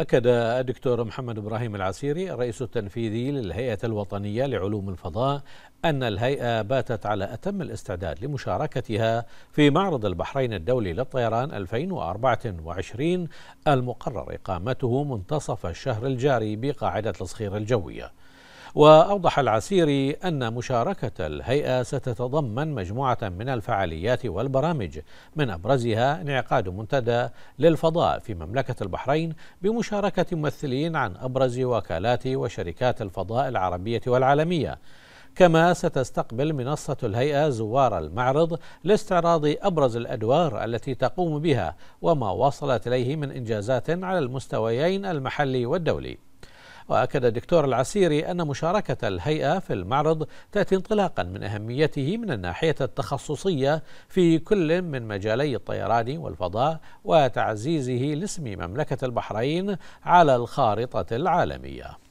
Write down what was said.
أكد الدكتور محمد إبراهيم العسيري الرئيس التنفيذي للهيئة الوطنية لعلوم الفضاء أن الهيئة باتت على أتم الاستعداد لمشاركتها في معرض البحرين الدولي للطيران 2024 المقرر إقامته منتصف الشهر الجاري بقاعدة الصخير الجوية وأوضح العسيري أن مشاركة الهيئة ستتضمن مجموعة من الفعاليات والبرامج من أبرزها انعقاد منتدى للفضاء في مملكة البحرين بمشاركة ممثلين عن أبرز وكالات وشركات الفضاء العربية والعالمية كما ستستقبل منصة الهيئة زوار المعرض لاستعراض أبرز الأدوار التي تقوم بها وما وصلت إليه من إنجازات على المستويين المحلي والدولي وأكد الدكتور العسيري أن مشاركة الهيئة في المعرض تأتي انطلاقا من أهميته من الناحية التخصصية في كل من مجالي الطيران والفضاء وتعزيزه لاسم مملكة البحرين على الخارطة العالمية